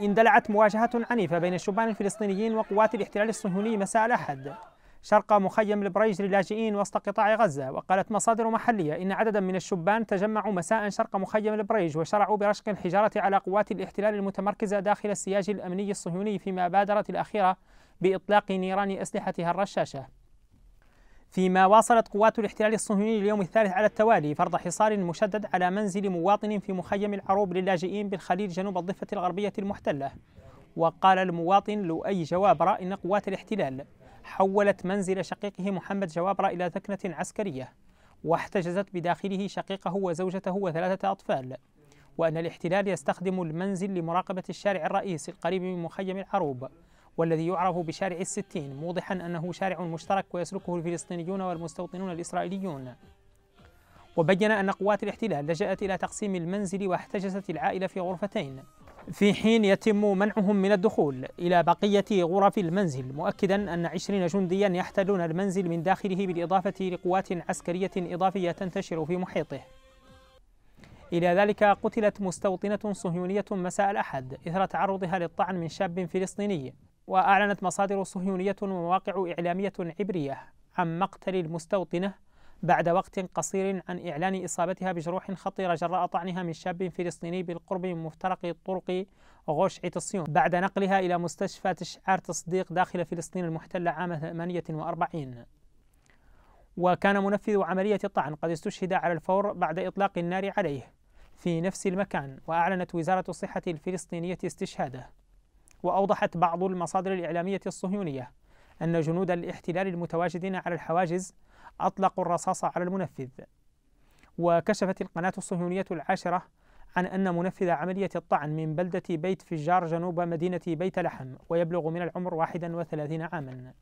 اندلعت مواجهة عنيفة بين الشبان الفلسطينيين وقوات الاحتلال الصهيوني مساء الأحد شرق مخيم البريج للاجئين وسط قطاع غزة وقالت مصادر محلية إن عددا من الشبان تجمعوا مساء شرق مخيم البريج وشرعوا برشق الحجارة على قوات الاحتلال المتمركزة داخل السياج الأمني الصهيوني فيما بادرت الأخيرة بإطلاق نيران أسلحتها الرشاشة فيما واصلت قوات الاحتلال الصهيوني اليوم الثالث على التوالي فرض حصار مشدد على منزل مواطن في مخيم العروب للاجئين بالخليل جنوب الضفة الغربية المحتلة وقال المواطن لؤي جوابرة إن قوات الاحتلال حولت منزل شقيقه محمد جوابرة إلى ثكنة عسكرية واحتجزت بداخله شقيقه وزوجته وثلاثة أطفال وأن الاحتلال يستخدم المنزل لمراقبة الشارع الرئيسي القريب من مخيم العروب والذي يعرف بشارع الستين موضحا أنه شارع مشترك ويسلكه الفلسطينيون والمستوطنون الإسرائيليون وبين أن قوات الاحتلال لجأت إلى تقسيم المنزل واحتجزت العائلة في غرفتين في حين يتم منعهم من الدخول إلى بقية غرف المنزل مؤكدا أن عشرين جنديا يحتلون المنزل من داخله بالإضافة لقوات عسكرية إضافية تنتشر في محيطه إلى ذلك قتلت مستوطنة صهيونية مساء الأحد إثر تعرضها للطعن من شاب فلسطيني وأعلنت مصادر صهيونية ومواقع إعلامية عبرية عن مقتل المستوطنة بعد وقت قصير عن إعلان إصابتها بجروح خطيرة جراء طعنها من شاب فلسطيني بالقرب من مفترق طرق غوش عتصيون بعد نقلها إلى مستشفى تشعار تصديق داخل فلسطين المحتلة عام 48 وكان منفذ عملية الطعن قد استشهد على الفور بعد إطلاق النار عليه في نفس المكان وأعلنت وزارة الصحة الفلسطينية استشهاده وأوضحت بعض المصادر الإعلامية الصهيونية أن جنود الاحتلال المتواجدين على الحواجز أطلقوا الرصاص على المنفذ وكشفت القناة الصهيونية العاشرة عن أن منفذ عملية الطعن من بلدة بيت فجار جنوب مدينة بيت لحم ويبلغ من العمر 31 عاماً